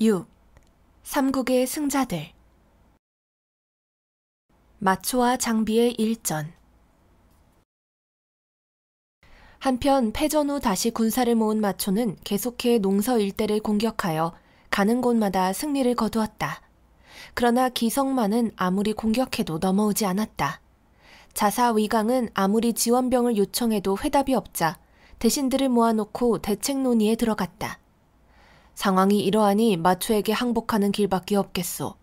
6. 삼국의 승자들 마초와 장비의 일전 한편 패전 후 다시 군사를 모은 마초는 계속해 농서 일대를 공격하여 가는 곳마다 승리를 거두었다. 그러나 기성만은 아무리 공격해도 넘어오지 않았다. 자사 위강은 아무리 지원병을 요청해도 회답이 없자 대신들을 모아놓고 대책 논의에 들어갔다. 상황이 이러하니 마초에게 항복하는 길밖에 없겠소.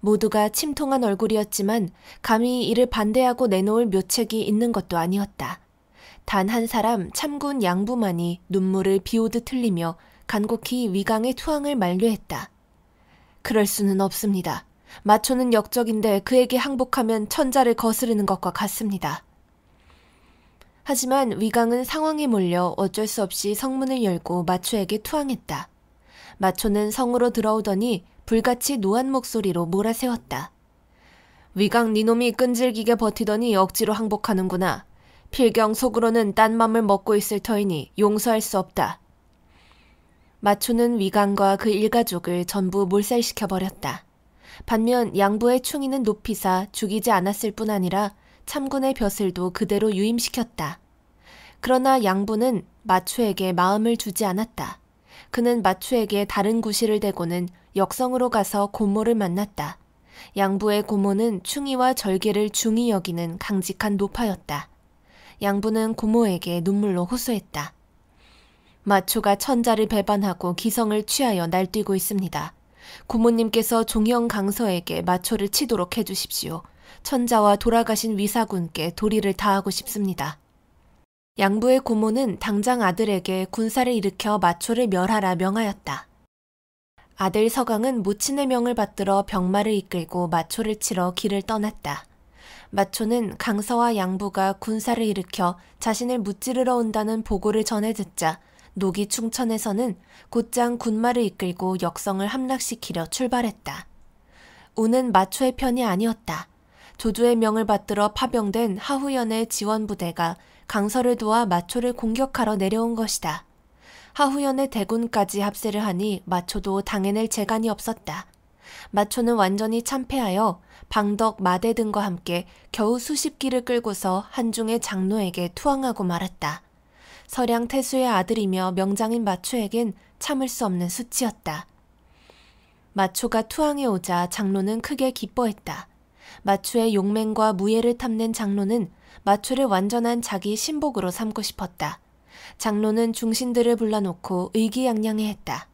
모두가 침통한 얼굴이었지만 감히 이를 반대하고 내놓을 묘책이 있는 것도 아니었다. 단 한 사람 참군 양부만이 눈물을 비오듯 흘리며 간곡히 위강의 투항을 만류했다. 그럴 수는 없습니다. 마초는 역적인데 그에게 항복하면 천자를 거스르는 것과 같습니다. 하지만 위강은 상황에 몰려 어쩔 수 없이 성문을 열고 마초에게 투항했다. 마초는 성으로 들어오더니 불같이 노한 목소리로 몰아세웠다. 위강 니놈이 끈질기게 버티더니 억지로 항복하는구나. 필경 속으로는 딴 맘을 먹고 있을 터이니 용서할 수 없다. 마초는 위강과 그 일가족을 전부 몰살시켜버렸다. 반면 양부의 충의는 높이사 죽이지 않았을 뿐 아니라 참군의 벼슬도 그대로 유임시켰다. 그러나 양부는 마초에게 마음을 주지 않았다. 그는 마추에게 다른 구실을 대고는 역성으로 가서 고모를 만났다. 양부의 고모는 충이와 절개를 중히 여기는 강직한 노파였다. 양부는 고모에게 눈물로 호소했다. 마초가 천자를 배반하고 기성을 취하여 날뛰고 있습니다. 고모님께서 종영 강서에게 마초를 치도록 해주십시오. 천자와 돌아가신 위사군께 도리를 다하고 싶습니다. 양부의 고모는 당장 아들에게 군사를 일으켜 마초를 멸하라 명하였다. 아들 서강은 모친의 명을 받들어 병마를 이끌고 마초를 치러 길을 떠났다. 마초는 강서와 양부가 군사를 일으켜 자신을 무찌르러 온다는 보고를 전해 듣자 노기 충천에서는 곧장 군마를 이끌고 역성을 함락시키려 출발했다. 우는 마초의 편이 아니었다. 조조의 명을 받들어 파병된 하후연의 지원부대가 강서를 도와 마초를 공격하러 내려온 것이다. 하후연의 대군까지 합세를 하니 마초도 당해낼 재간이 없었다. 마초는 완전히 참패하여 방덕, 마대 등과 함께 겨우 수십 기를 끌고서 한중의 장로에게 투항하고 말았다. 서량 태수의 아들이며 명장인 마초에겐 참을 수 없는 수치였다. 마초가 투항해 오자 장로는 크게 기뻐했다. 마추의 용맹과 무예를 탐낸 장로는 마추를 완전한 자기 신복으로 삼고 싶었다. 장로는 중신들을 불러놓고 의기양양해했다.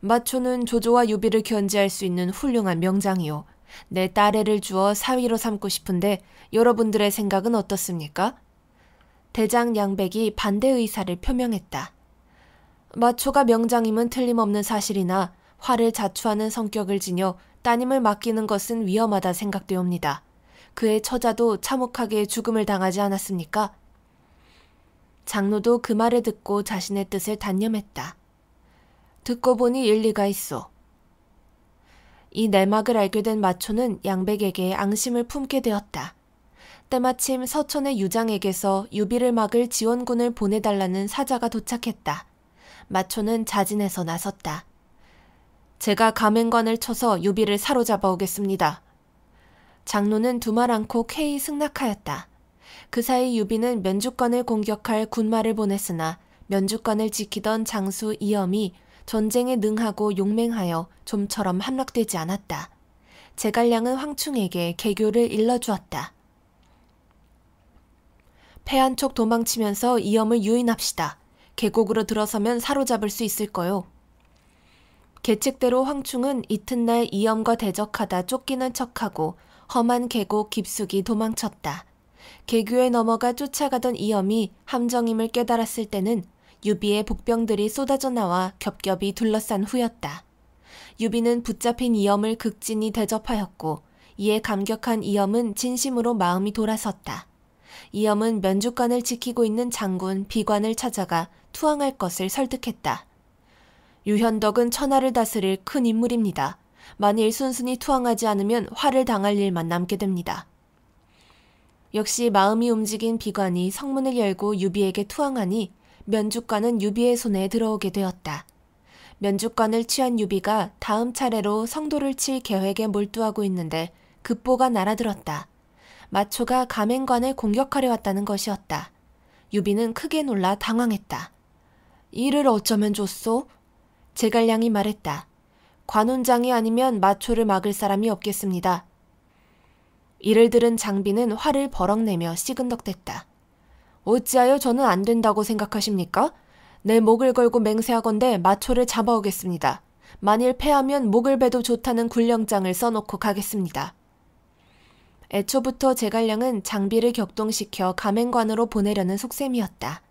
마추는 조조와 유비를 견제할 수 있는 훌륭한 명장이요. 내 딸애를 주어 사위로 삼고 싶은데 여러분들의 생각은 어떻습니까? 대장 양백이 반대 의사를 표명했다. 마초가 명장임은 틀림없는 사실이나 화를 자초하는 성격을 지녀 따님을 맡기는 것은 위험하다 생각되옵니다. 그의 처자도 참혹하게 죽음을 당하지 않았습니까? 장로도 그 말을 듣고 자신의 뜻을 단념했다. 듣고 보니 일리가 있어. 이 내막을 알게 된 마초는 양백에게 앙심을 품게 되었다. 때마침 서천의 유장에게서 유비를 막을 지원군을 보내달라는 사자가 도착했다. 마초는 자진해서 나섰다. 제가 가맹관을 쳐서 유비를 사로잡아 오겠습니다. 장로는 두말 않고 쾌히 승낙하였다. 그 사이 유비는 면주권을 공격할 군마를 보냈으나 면주권을 지키던 장수 이엄이 전쟁에 능하고 용맹하여 좀처럼 함락되지 않았다. 제갈량은 황충에게 개교를 일러주었다. 패한 쪽 도망치면서 이엄을 유인합시다. 계곡으로 들어서면 사로잡을 수 있을 거요. 계책대로 황충은 이튿날 이염과 대적하다 쫓기는 척하고 험한 계곡 깊숙이 도망쳤다. 계교에 넘어가 쫓아가던 이염이 함정임을 깨달았을 때는 유비의 복병들이 쏟아져 나와 겹겹이 둘러싼 후였다. 유비는 붙잡힌 이염을 극진히 대접하였고 이에 감격한 이염은 진심으로 마음이 돌아섰다. 이염은 면주관을 지키고 있는 장군 비관을 찾아가 투항할 것을 설득했다. 유현덕은 천하를 다스릴 큰 인물입니다. 만일 순순히 투항하지 않으면 화를 당할 일만 남게 됩니다. 역시 마음이 움직인 비관이 성문을 열고 유비에게 투항하니 면주관은 유비의 손에 들어오게 되었다. 면주관을 취한 유비가 다음 차례로 성도를 칠 계획에 몰두하고 있는데 급보가 날아들었다. 마초가 가맹관을 공격하려 왔다는 것이었다. 유비는 크게 놀라 당황했다. 이를 어쩌면 좋소? 제갈량이 말했다. 관훈장이 아니면 마초를 막을 사람이 없겠습니다. 이를 들은 장비는 화를 버럭내며 시근덕댔다. 어찌하여 저는 안 된다고 생각하십니까? 내 목을 걸고 맹세하건대 마초를 잡아오겠습니다. 만일 패하면 목을 베도 좋다는 군령장을 써놓고 가겠습니다. 애초부터 제갈량은 장비를 격동시켜 가맹관으로 보내려는 속셈이었다.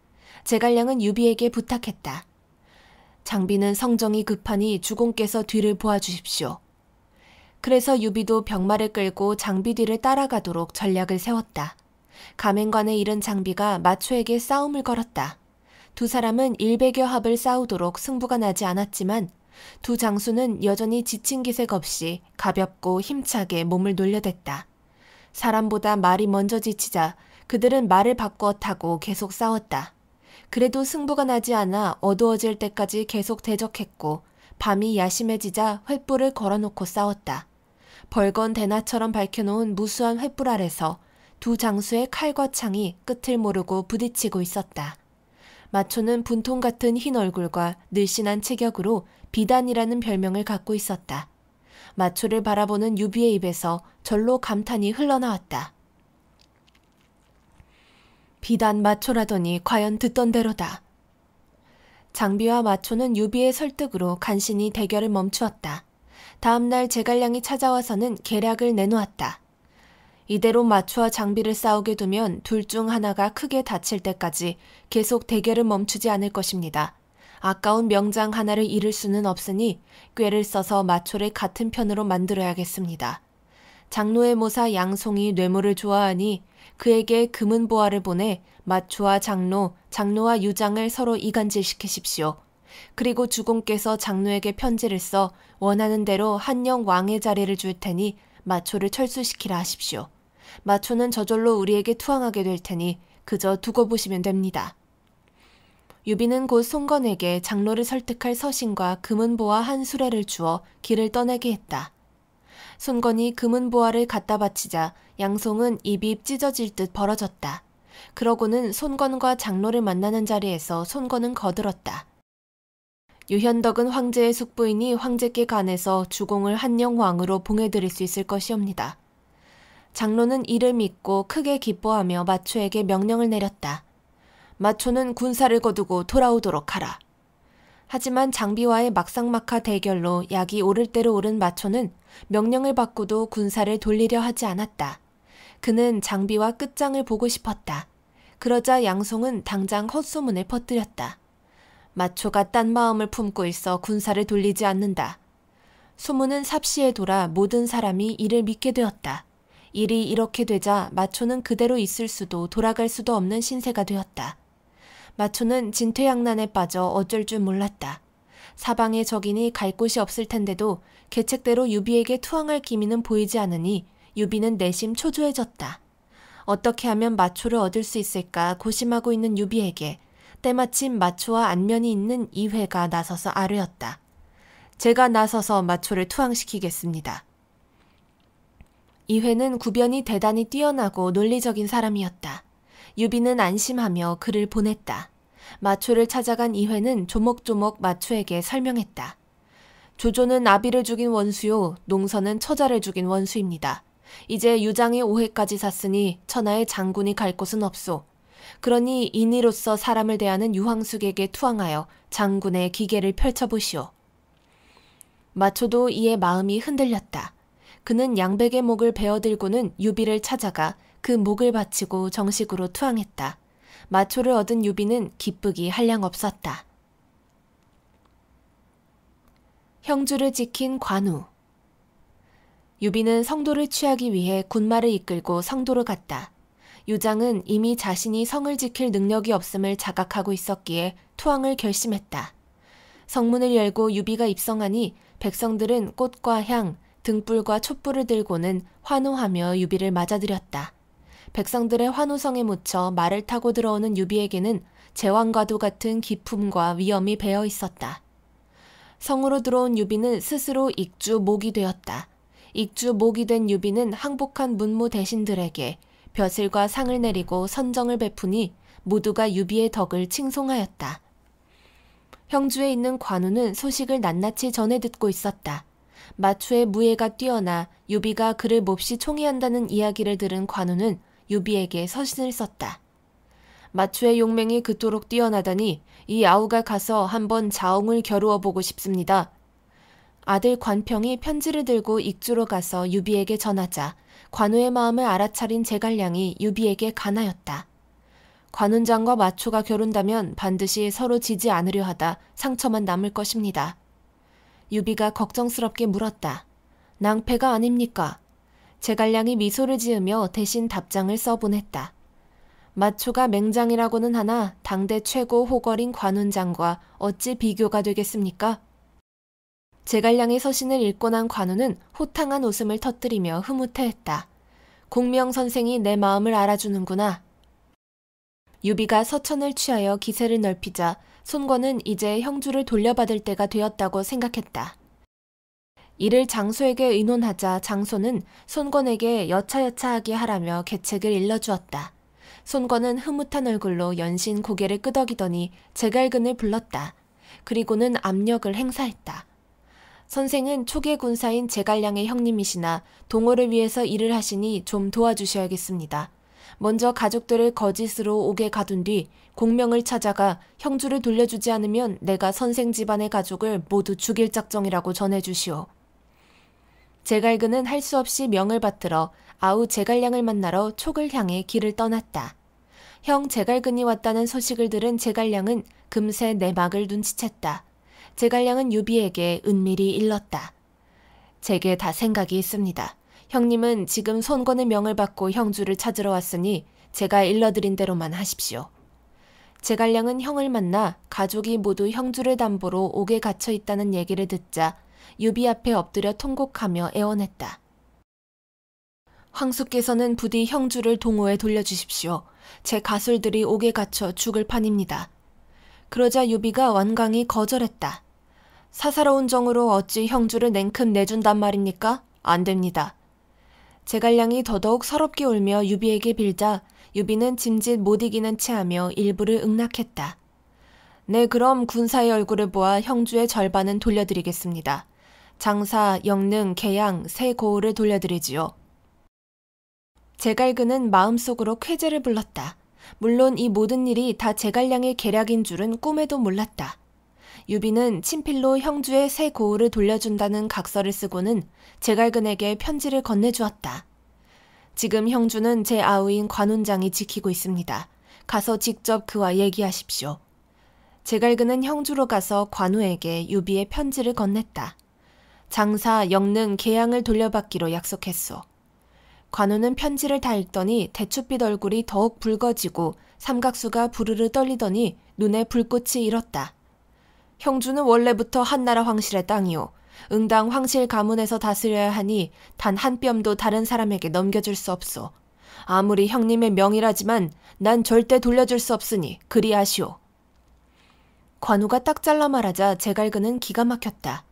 제갈량은 유비에게 부탁했다. 장비는 성정이 급하니 주공께서 뒤를 보아주십시오. 그래서 유비도 병마를 끌고 장비 뒤를 따라가도록 전략을 세웠다. 가맹관의 이른 장비가 마초에게 싸움을 걸었다. 두 사람은 일백여 합을 싸우도록 승부가 나지 않았지만 두 장수는 여전히 지친 기색 없이 가볍고 힘차게 몸을 놀려댔다. 사람보다 말이 먼저 지치자 그들은 말을 바꿔 타고 계속 싸웠다. 그래도 승부가 나지 않아 어두워질 때까지 계속 대적했고 밤이 야심해지자 횃불을 걸어놓고 싸웠다. 벌건 대나처럼 밝혀놓은 무수한 횃불 아래서 두 장수의 칼과 창이 끝을 모르고 부딪히고 있었다. 마초는 분통 같은 흰 얼굴과 늘씬한 체격으로 비단이라는 별명을 갖고 있었다. 마초를 바라보는 유비의 입에서 절로 감탄이 흘러나왔다. 비단 마초라더니 과연 듣던 대로다. 장비와 마초는 유비의 설득으로 간신히 대결을 멈추었다. 다음날 제갈량이 찾아와서는 계략을 내놓았다. 이대로 마초와 장비를 싸우게 두면 둘 중 하나가 크게 다칠 때까지 계속 대결을 멈추지 않을 것입니다. 아까운 명장 하나를 잃을 수는 없으니 꾀를 써서 마초를 같은 편으로 만들어야겠습니다. 장로의 모사 양송이 뇌물을 좋아하니 그에게 금은 보화를 보내 마초와 장로, 장로와 유장을 서로 이간질시키십시오. 그리고 주공께서 장로에게 편지를 써 원하는 대로 한영 왕의 자리를 줄 테니 마초를 철수시키라 하십시오. 마초는 저절로 우리에게 투항하게 될 테니 그저 두고 보시면 됩니다. 유비는 곧 송건에게 장로를 설득할 서신과 금은보와 한 수레를 주어 길을 떠나게 했다. 순건이 금은 보화를 갖다 바치자 양송은 입이 찢어질 듯 벌어졌다. 그러고는 손건과 장로를 만나는 자리에서 손건은 거들었다. 유현덕은 황제의 숙부인이 황제께 관해서 주공을 한영왕으로 봉해드릴 수 있을 것이옵니다. 장로는 이를 믿고 크게 기뻐하며 마초에게 명령을 내렸다. 마초는 군사를 거두고 돌아오도록 하라. 하지만 장비와의 막상막하 대결로 약이 오를 대로 오른 마초는 명령을 받고도 군사를 돌리려 하지 않았다. 그는 장비와 끝장을 보고 싶었다. 그러자 양송은 당장 헛소문을 퍼뜨렸다. 마초가 딴 마음을 품고 있어 군사를 돌리지 않는다. 소문은 삽시에 돌아 모든 사람이 이를 믿게 되었다. 일이 이렇게 되자 마초는 그대로 있을 수도 돌아갈 수도 없는 신세가 되었다. 마초는 진퇴양난에 빠져 어쩔 줄 몰랐다. 사방에 적이니 갈 곳이 없을 텐데도 계책대로 유비에게 투항할 기미는 보이지 않으니 유비는 내심 초조해졌다. 어떻게 하면 마초를 얻을 수 있을까 고심하고 있는 유비에게 때마침 마초와 안면이 있는 이회가 나서서 아뢰었다. 제가 나서서 마초를 투항시키겠습니다. 이회는 구변이 대단히 뛰어나고 논리적인 사람이었다. 유비는 안심하며 그를 보냈다. 마초를 찾아간 이회는 조목조목 마초에게 설명했다. 조조는 아비를 죽인 원수요, 농선는 처자를 죽인 원수입니다. 이제 유장이 오해까지 샀으니 천하의 장군이 갈 곳은 없소. 그러니 인의로서 사람을 대하는 유황숙에게 투항하여 장군의 기계를 펼쳐보시오. 마초도 이에 마음이 흔들렸다. 그는 양백의 목을 베어들고는 유비를 찾아가 그 목을 바치고 정식으로 투항했다. 마초를 얻은 유비는 기쁘기 한량없었다. 형주를 지킨 관우 유비는 성도를 취하기 위해 군마를 이끌고 성도로 갔다. 유장은 이미 자신이 성을 지킬 능력이 없음을 자각하고 있었기에 투항을 결심했다. 성문을 열고 유비가 입성하니 백성들은 꽃과 향, 등불과 촛불을 들고는 환호하며 유비를 맞아들였다. 백성들의 환호성에 묻혀 말을 타고 들어오는 유비에게는 제왕과도 같은 기품과 위엄이 배어 있었다. 성으로 들어온 유비는 스스로 익주 목이 되었다. 익주 목이 된 유비는 항복한 문무 대신들에게 벼슬과 상을 내리고 선정을 베푸니 모두가 유비의 덕을 칭송하였다. 형주에 있는 관우는 소식을 낱낱이 전해 듣고 있었다. 마추의 무예가 뛰어나 유비가 그를 몹시 총애한다는 이야기를 들은 관우는 유비에게 서신을 썼다. 마추의 용맹이 그토록 뛰어나다니 이 아우가 가서 한번 자웅을 겨루어 보고 싶습니다. 아들 관평이 편지를 들고 익주로 가서 유비에게 전하자 관우의 마음을 알아차린 제갈량이 유비에게 가나였다관운장과 마초가 겨룬다면 반드시 서로 지지 않으려 하다 상처만 남을 것입니다. 유비가 걱정스럽게 물었다. 낭패가 아닙니까? 제갈량이 미소를 지으며 대신 답장을 써보냈다. 마초가 맹장이라고는 하나 당대 최고 호걸인 관훈장과 어찌 비교가 되겠습니까? 제갈량의 서신을 읽고 난 관우는 호탕한 웃음을 터뜨리며 흐뭇해했다. 공명 선생이 내 마음을 알아주는구나. 유비가 서천을 취하여 기세를 넓히자 손권은 이제 형주를 돌려받을 때가 되었다고 생각했다. 이를 장소에게 의논하자 장소는 손권에게 여차여차하게 하라며 계책을 일러주었다. 손권은 흐뭇한 얼굴로 연신 고개를 끄덕이더니 제갈근을 불렀다. 그리고는 압력을 행사했다. 선생은 초계 군사인 제갈량의 형님이시나 동호를 위해서 일을 하시니 좀 도와주셔야겠습니다. 먼저 가족들을 거짓으로 옥에 가둔 뒤 공명을 찾아가 형주를 돌려주지 않으면 내가 선생 집안의 가족을 모두 죽일 작정이라고 전해주시오. 제갈근은 할 수 없이 명을 받들어 아우 제갈량을 만나러 촉을 향해 길을 떠났다. 형 제갈근이 왔다는 소식을 들은 제갈량은 금세 내막을 눈치챘다. 제갈량은 유비에게 은밀히 일렀다. 제게 다 생각이 있습니다. 형님은 지금 손권의 명을 받고 형주를 찾으러 왔으니 제가 일러드린 대로만 하십시오. 제갈량은 형을 만나 가족이 모두 형주를 담보로 옥에 갇혀 있다는 얘기를 듣자 유비 앞에 엎드려 통곡하며 애원했다. 황수께서는 부디 형주를 동호에 돌려주십시오. 제 가술들이 옥에 갇혀 죽을 판입니다. 그러자 유비가 완강히 거절했다. 사사로운 정으로 어찌 형주를 냉큼 내준단 말입니까? 안 됩니다. 제갈량이 더더욱 서럽게 울며 유비에게 빌자 유비는 짐짓 못 이기는 체하며 일부를 응낙했다. 네, 그럼 군사의 얼굴을 보아 형주의 절반은 돌려드리겠습니다. 장사, 영능, 계양 세 고을을 돌려드리지요. 제갈근은 마음속으로 쾌재를 불렀다. 물론 이 모든 일이 다 제갈량의 계략인 줄은 꿈에도 몰랐다. 유비는 친필로 형주의 새 고을을 돌려준다는 각서를 쓰고는 제갈근에게 편지를 건네주었다. 지금 형주는 제 아우인 관훈장이 지키고 있습니다. 가서 직접 그와 얘기하십시오. 제갈근은 형주로 가서 관우에게 유비의 편지를 건넸다. 장사 영능 계양을 돌려받기로 약속했소. 관우는 편지를 다 읽더니 대추빛 얼굴이 더욱 붉어지고 삼각수가 부르르 떨리더니 눈에 불꽃이 일었다. 형주는 원래부터 한나라 황실의 땅이오. 응당 황실 가문에서 다스려야 하니 단 한 뼘도 다른 사람에게 넘겨줄 수 없소. 아무리 형님의 명이라지만 난 절대 돌려줄 수 없으니 그리 하시오. 관우가 딱 잘라 말하자 제갈근은 기가 막혔다.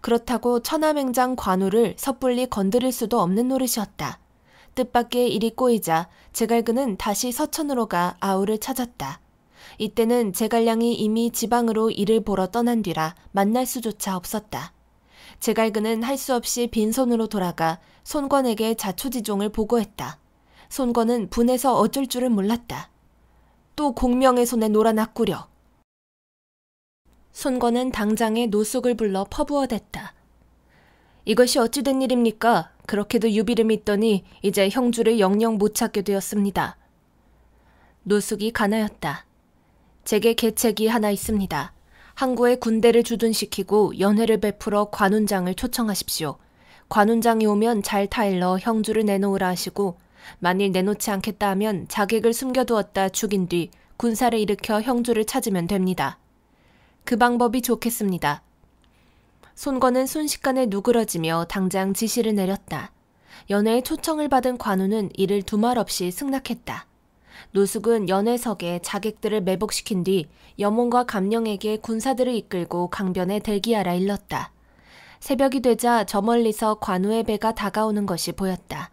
그렇다고 천하맹장 관우를 섣불리 건드릴 수도 없는 노릇이었다. 뜻밖의 일이 꼬이자 제갈근은 다시 서천으로 가 아우를 찾았다. 이때는 제갈량이 이미 지방으로 일을 보러 떠난 뒤라 만날 수조차 없었다. 제갈근은 할 수 없이 빈손으로 돌아가 손권에게 자초지종을 보고했다. 손권은 분해서 어쩔 줄을 몰랐다. 또 공명의 손에 놀아났구려. 손권은 당장에 노숙을 불러 퍼부어댔다. 이것이 어찌된 일입니까? 그렇게도 유비름이있더니 이제 형주를 영영 못 찾게 되었습니다. 노숙이 가나였다. 제게 계책이 하나 있습니다. 항구에 군대를 주둔시키고 연회를 베풀어 관운장을 초청하십시오. 관운장이 오면 잘 타일러 형주를 내놓으라 하시고 만일 내놓지 않겠다 하면 자객을 숨겨두었다 죽인 뒤 군사를 일으켜 형주를 찾으면 됩니다. 그 방법이 좋겠습니다. 손건은 순식간에 누그러지며 당장 지시를 내렸다. 연회의 초청을 받은 관우는 이를 두말 없이 승낙했다. 노숙은 연회석에 자객들을 매복시킨 뒤 여몽과 감령에게 군사들을 이끌고 강변에 대기하라 일렀다. 새벽이 되자 저 멀리서 관우의 배가 다가오는 것이 보였다.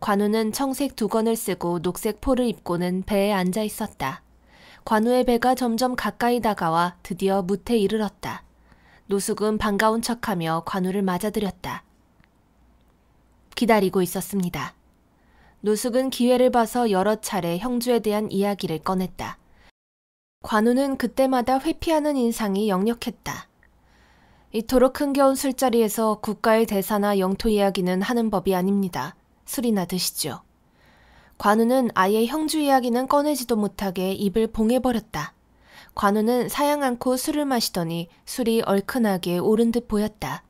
관우는 청색 두건을 쓰고 녹색 포를 입고는 배에 앉아 있었다. 관우의 배가 점점 가까이 다가와 드디어 무태 이르렀다. 노숙은 반가운 척하며 관우를 맞아들였다. 기다리고 있었습니다. 노숙은 기회를 봐서 여러 차례 형주에 대한 이야기를 꺼냈다. 관우는 그때마다 회피하는 인상이 역력했다. 이토록 흥겨운 술자리에서 국가의 대사나 영토 이야기는 하는 법이 아닙니다. 술이나 드시죠. 관우는 아예 형주 이야기는 꺼내지도 못하게 입을 봉해버렸다. 관우는 사양 않고 술을 마시더니 술이 얼큰하게 오른 듯 보였다.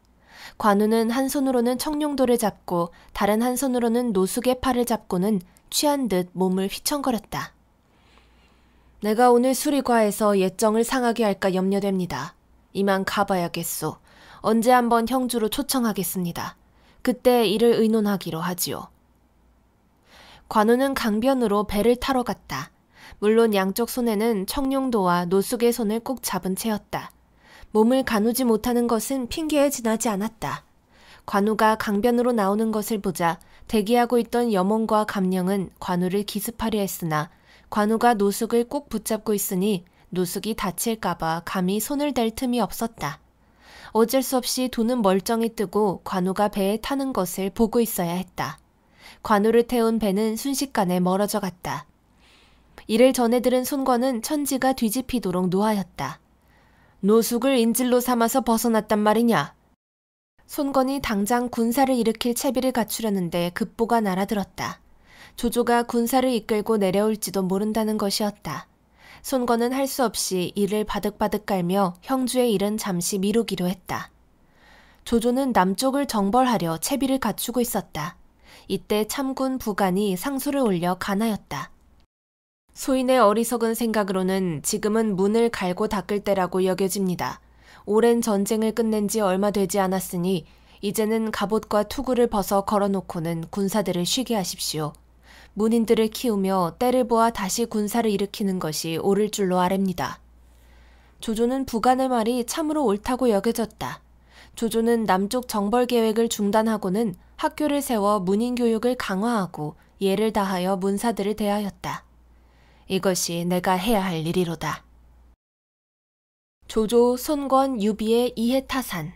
관우는 한 손으로는 청룡도를 잡고 다른 한 손으로는 노숙의 팔을 잡고는 취한 듯 몸을 휘청거렸다. 내가 오늘 술이 과해서 예정을 상하게 할까 염려됩니다. 이만 가봐야겠소. 언제 한번 형주로 초청하겠습니다. 그때 이를 의논하기로 하지요. 관우는 강변으로 배를 타러 갔다. 물론 양쪽 손에는 청룡도와 노숙의 손을 꼭 잡은 채였다. 몸을 가누지 못하는 것은 핑계에 지나지 않았다. 관우가 강변으로 나오는 것을 보자 대기하고 있던 염원과 감령은 관우를 기습하려 했으나 관우가 노숙을 꼭 붙잡고 있으니 노숙이 다칠까봐 감히 손을 댈 틈이 없었다. 어쩔 수 없이 돈은 멀쩡히 뜨고 관우가 배에 타는 것을 보고 있어야 했다. 관우를 태운 배는 순식간에 멀어져 갔다. 이를 전해들은 손권은 천지가 뒤집히도록 노하였다. 노숙을 인질로 삼아서 벗어났단 말이냐? 손건이 당장 군사를 일으킬 채비를 갖추려는데 급보가 날아들었다. 조조가 군사를 이끌고 내려올지도 모른다는 것이었다. 손건은 할 수 없이 이를 바득바득 깔며 형주의 일은 잠시 미루기로 했다. 조조는 남쪽을 정벌하려 채비를 갖추고 있었다. 이때 참군 부간이 상소를 올려 간하였다. 소인의 어리석은 생각으로는 지금은 문을 갈고 닦을 때라고 여겨집니다. 오랜 전쟁을 끝낸 지 얼마 되지 않았으니 이제는 갑옷과 투구를 벗어 걸어놓고는 군사들을 쉬게 하십시오. 문인들을 키우며 때를 보아 다시 군사를 일으키는 것이 옳을 줄로 아랩니다. 조조는 부간의 말이 참으로 옳다고 여겨졌다. 조조는 남쪽 정벌 계획을 중단하고는 학교를 세워 문인 교육을 강화하고 예를 다하여 문사들을 대하였다. 이것이 내가 해야 할 일이로다. 조조 손권 유비의 이해타산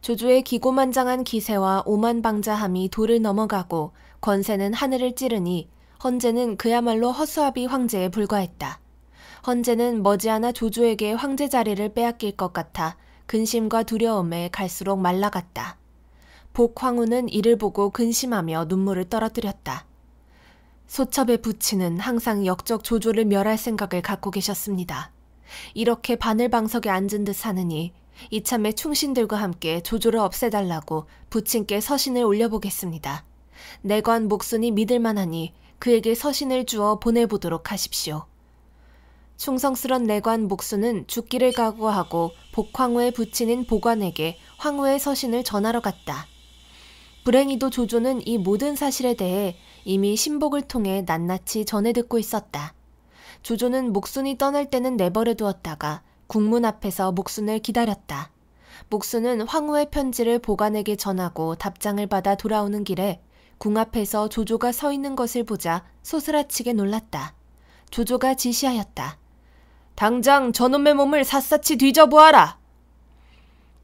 조조의 기고만장한 기세와 오만방자함이 돌을 넘어가고 권세는 하늘을 찌르니 헌제는 그야말로 허수아비 황제에 불과했다. 헌제는 머지않아 조조에게 황제 자리를 빼앗길 것 같아 근심과 두려움에 갈수록 말라갔다. 복황후는 이를 보고 근심하며 눈물을 떨어뜨렸다. 소첩의 부친은 항상 역적 조조를 멸할 생각을 갖고 계셨습니다. 이렇게 바늘방석에 앉은 듯 사느니 이참에 충신들과 함께 조조를 없애달라고 부친께 서신을 올려보겠습니다. 내관 목순이 믿을만하니 그에게 서신을 주어 보내보도록 하십시오. 충성스런 내관 목수는 죽기를 각오하고 복황후의 부친인 보관에게 황후의 서신을 전하러 갔다. 불행히도 조조는 이 모든 사실에 대해 이미 신복을 통해 낱낱이 전해 듣고 있었다. 조조는 목순이 떠날 때는 내버려 두었다가 국문 앞에서 목순을 기다렸다. 목순은 황후의 편지를 보관에게 전하고 답장을 받아 돌아오는 길에 궁 앞에서 조조가 서 있는 것을 보자 소스라치게 놀랐다. 조조가 지시하였다. 당장 저놈의 몸을 샅샅이 뒤져보아라.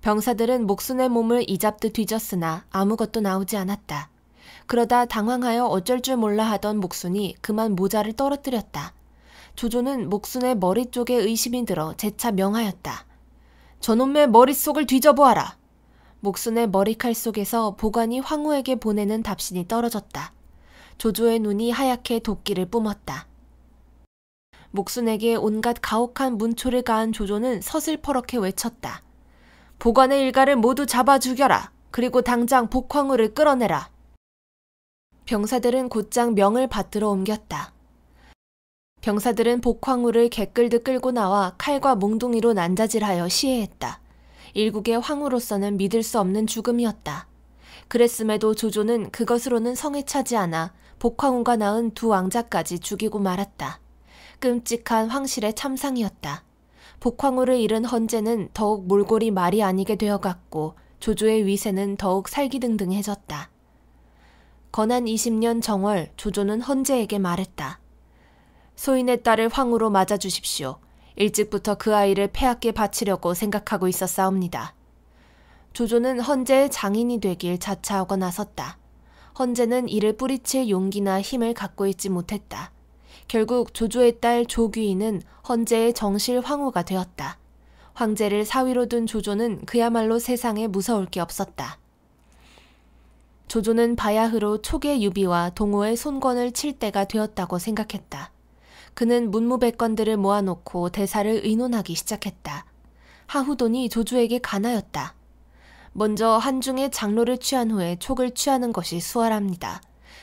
병사들은 목순의 몸을 이잡듯 뒤졌으나 아무것도 나오지 않았다. 그러다 당황하여 어쩔 줄 몰라 하던 목순이 그만 모자를 떨어뜨렸다. 조조는 목순의 머리 쪽에 의심이 들어 재차 명하였다. 저놈의 머릿속을 뒤져보아라. 목순의 머리칼 속에서 보관이 황후에게 보내는 답신이 떨어졌다. 조조의 눈이 하얗게 도끼를 뿜었다. 목순에게 온갖 가혹한 문초를 가한 조조는 서슬퍼렇게 외쳤다. 보관의 일가를 모두 잡아 죽여라. 그리고 당장 복황후를 끌어내라. 병사들은 곧장 명을 받들어 옮겼다. 병사들은 복황후를 개끌듯 끌고 나와 칼과 몽둥이로 난자질하여 시해했다. 일국의 황후로서는 믿을 수 없는 죽음이었다. 그랬음에도 조조는 그것으로는 성에 차지 않아 복황후가 낳은 두 왕자까지 죽이고 말았다. 끔찍한 황실의 참상이었다. 복황후를 잃은 헌제는 더욱 몰골이 말이 아니게 되어갔고 조조의 위세는 더욱 살기등등해졌다. 건한 20년 정월 조조는 헌제에게 말했다. 소인의 딸을 황후로 맞아주십시오. 일찍부터 그 아이를 폐하께 바치려고 생각하고 있었사옵니다. 조조는 헌제의 장인이 되길 자차하고 나섰다. 헌제는 이를 뿌리칠 용기나 힘을 갖고 있지 못했다. 결국 조조의 딸 조귀인은 헌재의 정실 황후가 되었다. 황제를 사위로 둔 조조는 그야말로 세상에 무서울 게 없었다. 조조는 바야흐로 촉의 유비와 동호의 손권을 칠 때가 되었다고 생각했다. 그는 문무백관들을 모아놓고 대사를 의논하기 시작했다. 하후돈이 조조에게 가나였다 먼저 한중의 장로를 취한 후에 촉을 취하는 것이 수월합니다.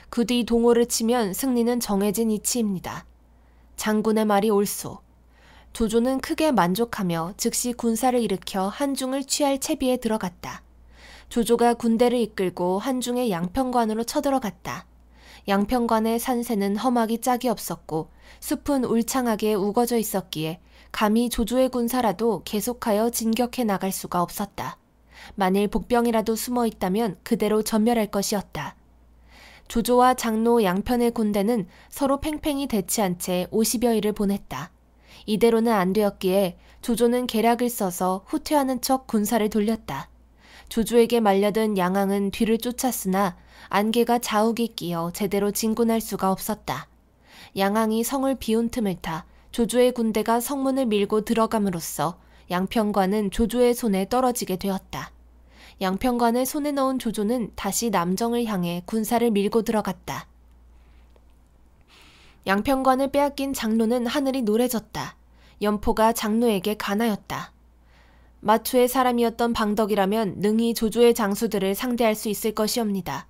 그뒤 동호를 치면 승리는 정해진 이치입니다. 장군의 말이 옳소. 조조는 크게 만족하며 즉시 군사를 일으켜 한중을 취할 채비에 들어갔다. 조조가 군대를 이끌고 한중의 양평관으로 쳐들어갔다. 양평관의 산세는 험하기 짝이 없었고 숲은 울창하게 우거져 있었기에 감히 조조의 군사라도 계속하여 진격해 나갈 수가 없었다. 만일 복병이라도 숨어 있다면 그대로 전멸할 것이었다. 조조와 장로 양편의 군대는 서로 팽팽히 대치한 채 50여일을 보냈다. 이대로는 안 되었기에 조조는 계략을 써서 후퇴하는 척 군사를 돌렸다. 조조에게 말려든 양왕은 뒤를 쫓았으나 안개가 자욱이 끼어 제대로 진군할 수가 없었다. 양왕이 성을 비운 틈을 타 조조의 군대가 성문을 밀고 들어감으로써 양평관은 조조의 손에 떨어지게 되었다. 양평관을 손에 넣은 조조는 다시 남정을 향해 군사를 밀고 들어갔다. 양평관을 빼앗긴 장로는 하늘이 노래졌다. 연포가 장로에게 가나였다. 마초의 사람이었던 방덕이라면 능히 조조의 장수들을 상대할 수 있을 것이옵니다.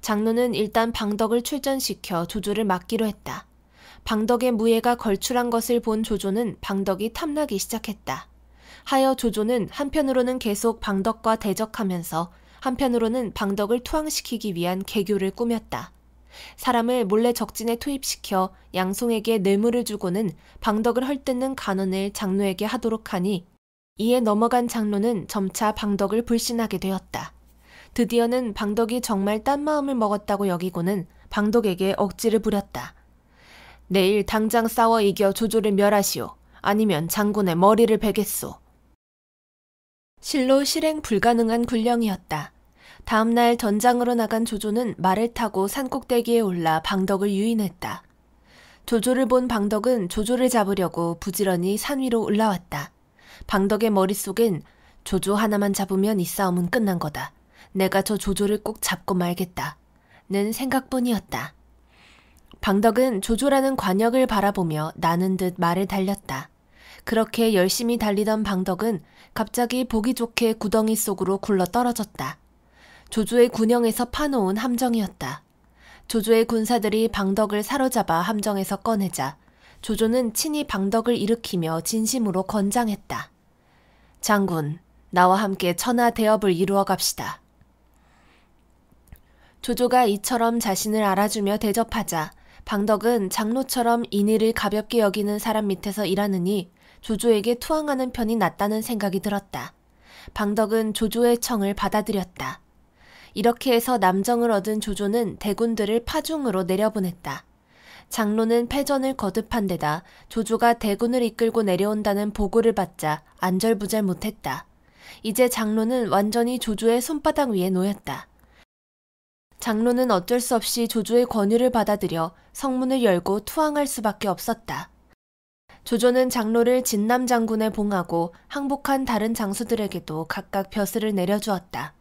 장로는 일단 방덕을 출전시켜 조조를 막기로 했다. 방덕의 무예가 걸출한 것을 본 조조는 방덕이 탐나기 시작했다. 하여 조조는 한편으로는 계속 방덕과 대적하면서 한편으로는 방덕을 투항시키기 위한 개교를 꾸몄다. 사람을 몰래 적진에 투입시켜 양송에게 뇌물을 주고는 방덕을 헐뜯는 간언을 장로에게 하도록 하니 이에 넘어간 장로는 점차 방덕을 불신하게 되었다. 드디어는 방덕이 정말 딴 마음을 먹었다고 여기고는 방덕에게 억지를 부렸다. 내일 당장 싸워 이겨 조조를 멸하시오. 아니면 장군의 머리를 베겠소. 실로 실행 불가능한 군령이었다. 다음날 전장으로 나간 조조는 말을 타고 산꼭대기에 올라 방덕을 유인했다. 조조를 본 방덕은 조조를 잡으려고 부지런히 산 위로 올라왔다. 방덕의 머릿속엔 조조 하나만 잡으면 이 싸움은 끝난 거다. 내가 저 조조를 꼭 잡고 말겠다. 는 생각뿐이었다. 방덕은 조조라는 관역을 바라보며 나는 듯 말을 달렸다. 그렇게 열심히 달리던 방덕은 갑자기 보기 좋게 구덩이 속으로 굴러 떨어졌다. 조조의 군영에서 파놓은 함정이었다. 조조의 군사들이 방덕을 사로잡아 함정에서 꺼내자 조조는 친히 방덕을 일으키며 진심으로 권장했다. 장군, 나와 함께 천하 대업을 이루어 갑시다. 조조가 이처럼 자신을 알아주며 대접하자 방덕은 장로처럼 인의를 가볍게 여기는 사람 밑에서 일하느니 조조에게 투항하는 편이 낫다는 생각이 들었다. 방덕은 조조의 청을 받아들였다. 이렇게 해서 남정을 얻은 조조는 대군들을 파중으로 내려보냈다. 장로는 패전을 거듭한 데다 조조가 대군을 이끌고 내려온다는 보고를 받자 안절부절 못했다. 이제 장로는 완전히 조조의 손바닥 위에 놓였다. 장로는 어쩔 수 없이 조조의 권유를 받아들여 성문을 열고 투항할 수밖에 없었다. 조조는 장로를 진남 장군에 봉하고 항복한 다른 장수들에게도 각각 벼슬을 내려주었다.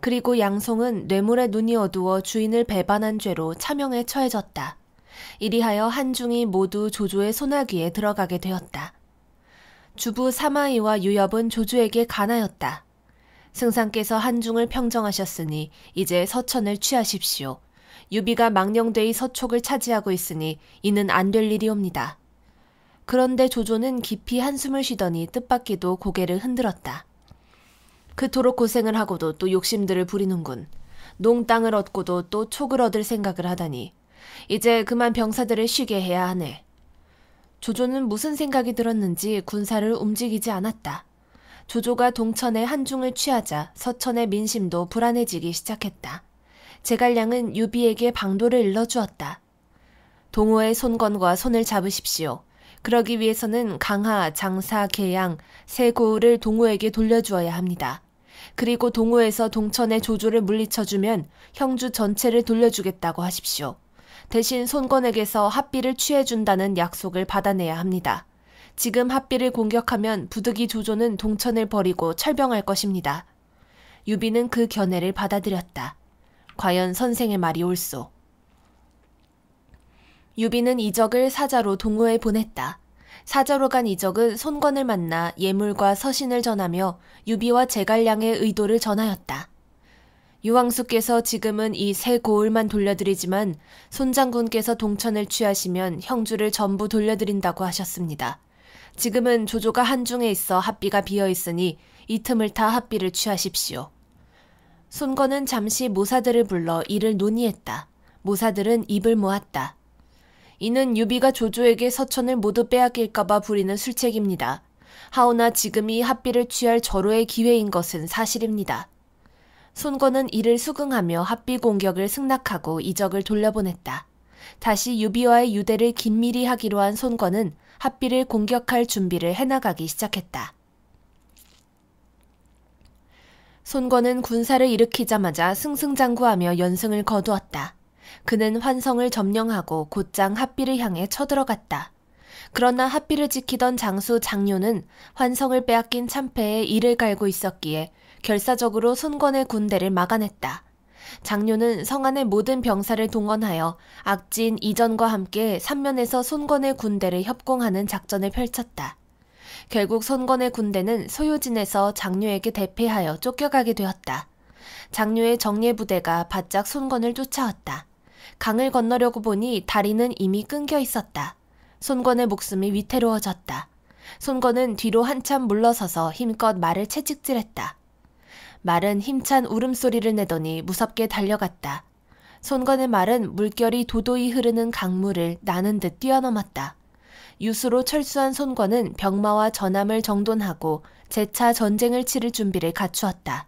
그리고 양송은 뇌물의 눈이 어두워 주인을 배반한 죄로 차명에 처해졌다. 이리하여 한중이 모두 조조의 소나귀에 들어가게 되었다. 주부 사마이와 유엽은 조조에게 가나였다 승상께서 한중을 평정하셨으니 이제 서천을 취하십시오. 유비가 망령되이 서촉을 차지하고 있으니 이는 안 될 일이옵니다. 그런데 조조는 깊이 한숨을 쉬더니 뜻밖에도 고개를 흔들었다. 그토록 고생을 하고도 또 욕심들을 부리는군. 농땅을 얻고도 또 촉을 얻을 생각을 하다니. 이제 그만 병사들을 쉬게 해야 하네. 조조는 무슨 생각이 들었는지 군사를 움직이지 않았다. 조조가 동천의 한중을 취하자 서천의 민심도 불안해지기 시작했다. 제갈량은 유비에게 방도를 일러주었다. 동호의 손건과 손을 잡으십시오. 그러기 위해서는 강하, 장사, 계양, 세 고을을 동호에게 돌려주어야 합니다. 그리고 동호에서 동천의 조조를 물리쳐주면 형주 전체를 돌려주겠다고 하십시오. 대신 손권에게서 합비를 취해준다는 약속을 받아내야 합니다. 지금 합비를 공격하면 부득이 조조는 동천을 버리고 철병할 것입니다. 유비는 그 견해를 받아들였다. 과연 선생의 말이 옳소. 유비는 이적을 사자로 동호에 보냈다. 사자로 간 이적은 손권을 만나 예물과 서신을 전하며 유비와 제갈량의 의도를 전하였다. 유왕숙께서 지금은 이 세 고을만 돌려드리지만 손장군께서 동천을 취하시면 형주를 전부 돌려드린다고 하셨습니다. 지금은 조조가 한중에 있어 합비가 비어 있으니 이 틈을 타 합비를 취하십시오. 손권은 잠시 모사들을 불러 이를 논의했다. 모사들은 입을 모았다. 이는 유비가 조조에게 서천을 모두 빼앗길까봐 부리는 술책입니다. 하오나 지금이 합비를 취할 절호의 기회인 것은 사실입니다. 손건은 이를 수긍하며 합비 공격을 승낙하고 이적을 돌려보냈다. 다시 유비와의 유대를 긴밀히 하기로 한 손건은 합비를 공격할 준비를 해나가기 시작했다. 손건은 군사를 일으키자마자 승승장구하며 연승을 거두었다. 그는 환성을 점령하고 곧장 합비를 향해 쳐들어갔다. 그러나 합비를 지키던 장수 장료는 환성을 빼앗긴 참패에 이를 갈고 있었기에 결사적으로 손권의 군대를 막아냈다. 장료는 성안의 모든 병사를 동원하여 악진 이전과 함께 삼면에서 손권의 군대를 협공하는 작전을 펼쳤다. 결국 손권의 군대는 소유진에서 장료에게 대패하여 쫓겨가게 되었다. 장료의 정예 부대가 바짝 손권을 쫓아왔다. 강을 건너려고 보니 다리는 이미 끊겨 있었다. 손건의 목숨이 위태로워졌다. 손건은 뒤로 한참 물러서서 힘껏 말을 채찍질했다. 말은 힘찬 울음소리를 내더니 무섭게 달려갔다. 손건의 말은 물결이 도도히 흐르는 강물을 나는 듯 뛰어넘었다. 유수로 철수한 손건은 병마와 전함을 정돈하고 재차 전쟁을 치를 준비를 갖추었다.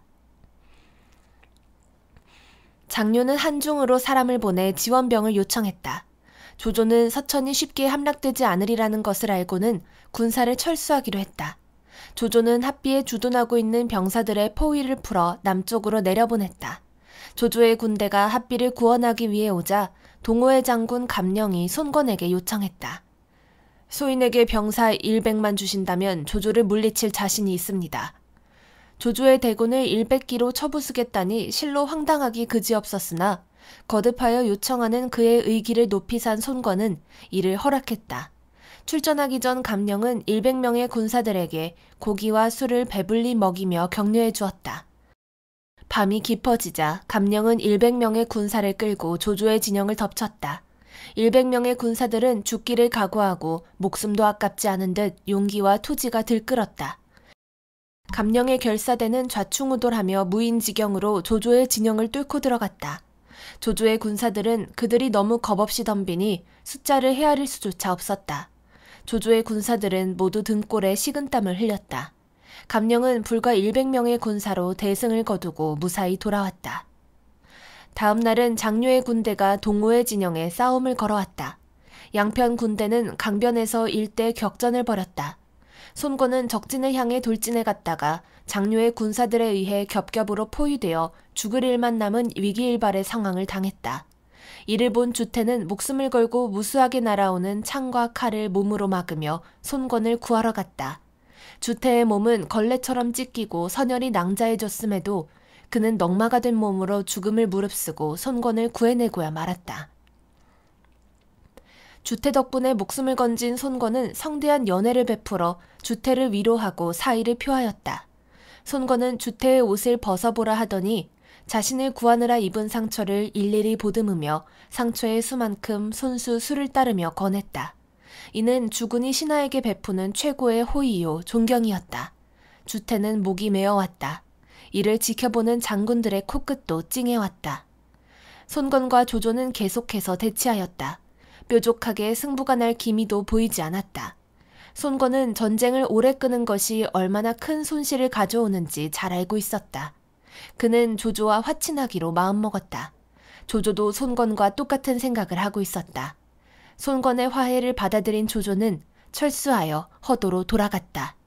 장료는 한중으로 사람을 보내 지원병을 요청했다. 조조는 서천이 쉽게 함락되지 않으리라는 것을 알고는 군사를 철수하기로 했다. 조조는 합비에 주둔하고 있는 병사들의 포위를 풀어 남쪽으로 내려보냈다. 조조의 군대가 합비를 구원하기 위해 오자 동호회 장군 감령이 손권에게 요청했다. 소인에게 병사 100만 주신다면 조조를 물리칠 자신이 있습니다. 조조의 대군을 100기로 처부수겠다니 실로 황당하기 그지없었으나 거듭하여 요청하는 그의 의기를 높이 산 손권은 이를 허락했다. 출전하기 전 감령은 100명의 군사들에게 고기와 술을 배불리 먹이며 격려해 주었다. 밤이 깊어지자 감령은 100명의 군사를 끌고 조조의 진영을 덮쳤다. 100명의 군사들은 죽기를 각오하고 목숨도 아깝지 않은 듯 용기와 투지가 들끓었다. 감령의 결사대는 좌충우돌하며 무인지경으로 조조의 진영을 뚫고 들어갔다. 조조의 군사들은 그들이 너무 겁없이 덤비니 숫자를 헤아릴 수조차 없었다. 조조의 군사들은 모두 등골에 식은땀을 흘렸다. 감령은 불과 100명의 군사로 대승을 거두고 무사히 돌아왔다. 다음 날은 장료의 군대가 동호의 진영에 싸움을 걸어왔다. 양편 군대는 강변에서 일대 격전을 벌였다. 손권은 적진을 향해 돌진해 갔다가 장료의 군사들에 의해 겹겹으로 포위되어 죽을 일만 남은 위기일발의 상황을 당했다. 이를 본 주태는 목숨을 걸고 무수하게 날아오는 창과 칼을 몸으로 막으며 손권을 구하러 갔다. 주태의 몸은 걸레처럼 찢기고 선열이 낭자해졌음에도 그는 넉마가 된 몸으로 죽음을 무릅쓰고 손권을 구해내고야 말았다. 주태 덕분에 목숨을 건진 손권은 성대한 연애를 베풀어 주태를 위로하고 사의를 표하였다. 손권은 주태의 옷을 벗어보라 하더니 자신을 구하느라 입은 상처를 일일이 보듬으며 상처의 수만큼 손수 수를 따르며 권했다. 이는 주군이 신하에게 베푸는 최고의 호의요 존경이었다. 주태는 목이 메어왔다. 이를 지켜보는 장군들의 코끝도 찡해왔다. 손건과 조조는 계속해서 대치하였다. 뾰족하게 승부가 날 기미도 보이지 않았다. 손권은 전쟁을 오래 끄는 것이 얼마나 큰 손실을 가져오는지 잘 알고 있었다. 그는 조조와 화친하기로 마음먹었다. 조조도 손권과 똑같은 생각을 하고 있었다. 손권의 화해를 받아들인 조조는 철수하여 허도로 돌아갔다.